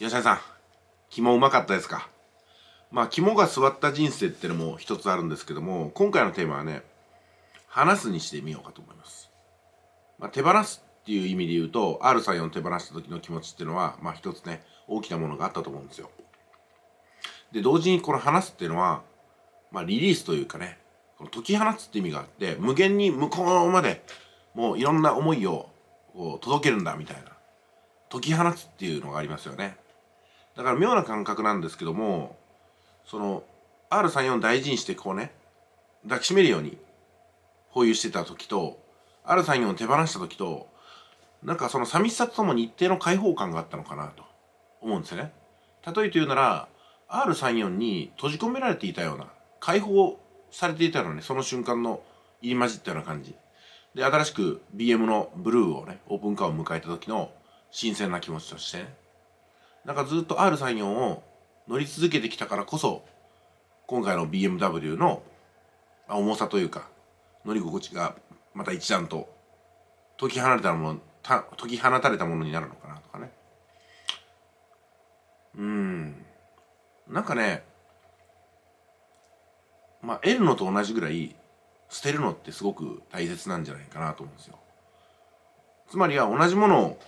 吉田さん肝うまかったですかまあ肝が座った人生ってのも一つあるんですけども今回のテーマはね話すにしてみようかと思います、まあ、手放すっていう意味で言うと R34 手放した時の気持ちっていうのはまあ一つね大きなものがあったと思うんですよで同時にこの話すっていうのは、まあ、リリースというかねこの解き放つって意味があって無限に向こうまでもういろんな思いをこう届けるんだみたいな解き放つっていうのがありますよねだから妙な感覚なんですけどもその R34 大事にしてこうね抱きしめるように保有してた時と R34 を手放した時となんかその寂しさとともに一定の解放感があったのかなと思うんですよね。例えて言うなら R34 に閉じ込められていたような解放されていたのねその瞬間の入り混じったような感じで新しく BM のブルーをねオープンカーを迎えた時の新鮮な気持ちとしてねなんかずっと R34 を乗り続けてきたからこそ今回の BMW の重さというか乗り心地がまた一段と解き放れたもの解き放たれたものになるのかなとかねうんなんかねまあ得るのと同じぐらい捨てるのってすごく大切なんじゃないかなと思うんですよつまりは同じものを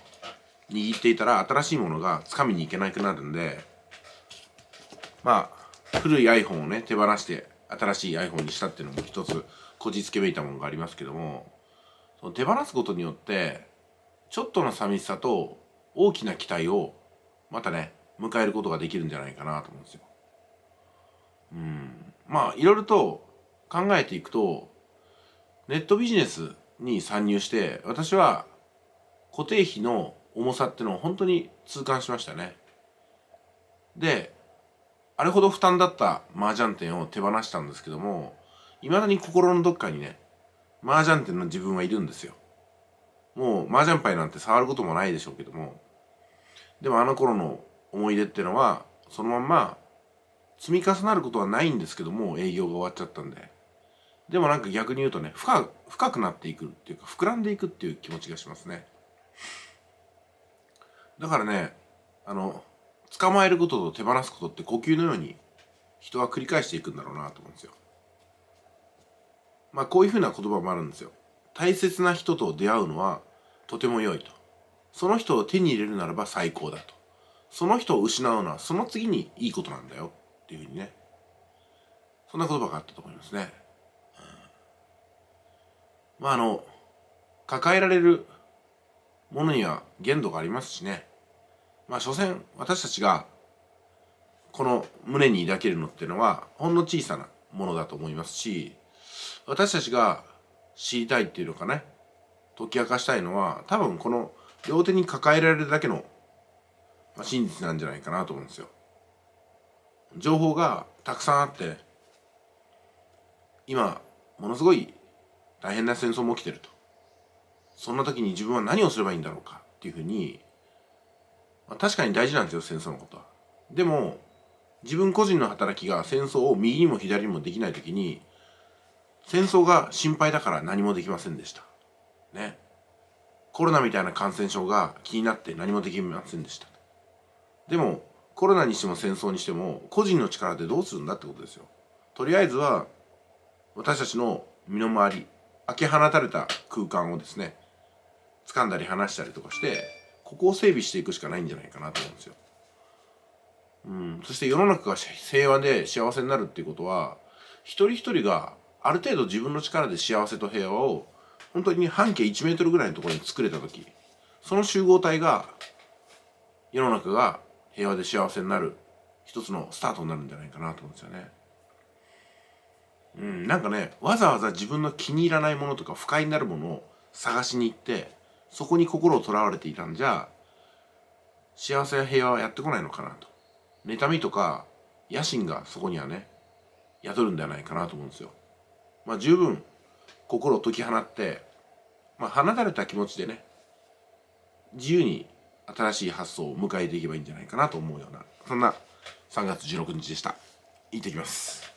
握っていたら新しいものがつかみに行けなくなるんでまあ古い iPhone をね手放して新しい iPhone にしたっていうのも一つこじつけめいたものがありますけどもその手放すことによってちょっとの寂しさと大きな期待をまたね迎えることができるんじゃないかなと思うんですよ。うん、まあいろいろと考えていくとネットビジネスに参入して私は固定費の重さっていうのを本当に痛感しましたねであれほど負担だった麻雀店を手放したんですけどもいまだに心のどっかにね麻雀店の自分はいるんですよもう麻雀牌なんて触ることもないでしょうけどもでもあの頃の思い出っていうのはそのまんま積み重なることはないんですけども営業が終わっちゃったんででもなんか逆に言うとね深深くなっていくっていうか膨らんでいくっていう気持ちがしますねだからねあの捕まえることと手放すことって呼吸のように人は繰り返していくんだろうなと思うんですよまあこういうふうな言葉もあるんですよ大切な人と出会うのはとても良いとその人を手に入れるならば最高だとその人を失うのはその次にいいことなんだよっていうふうにねそんな言葉があったと思いますね、うん、まああの抱えられるものには限度がありますしねまあ所詮私たちがこの胸に抱けるのっていうのはほんの小さなものだと思いますし私たちが知りたいっていうのかね解き明かしたいのは多分この両手に抱えられるだけの、まあ、真実なんじゃないかなと思うんですよ。情報がたくさんあって今ものすごい大変な戦争も起きてるとそんな時に自分は何をすればいいんだろうかっていうふうに確かに大事なんですよ戦争のことはでも自分個人の働きが戦争を右にも左にもできない時に戦争が心配だから何もできませんでしたねコロナみたいな感染症が気になって何もできませんでしたでもコロナにしても戦争にしても個人の力でどうするんだってことですよとりあえずは私たちの身の回り開け放たれた空間をですね掴んだり離したりとかしてここを整備していくしかないんじゃないかなと思うんですよ。うん、そして世の中が平和で幸せになるっていうことは一人一人がある程度自分の力で幸せと平和を本当に半径1メートルぐらいのところに作れた時その集合体が世の中が平和で幸せになる一つのスタートになるんじゃないかなと思うんですよね。うん、なんかねわざわざ自分の気に入らないものとか不快になるものを探しに行ってそこに心をとらわれていたんじゃ幸せや平和はやってこないのかなと妬みとか野心がそこにはね宿るんではないかなと思うんですよ。まあ、十分心を解き放って、まあ、離れた気持ちでね自由に新しい発想を迎えていけばいいんじゃないかなと思うようなそんな3月16日でした。行ってきます。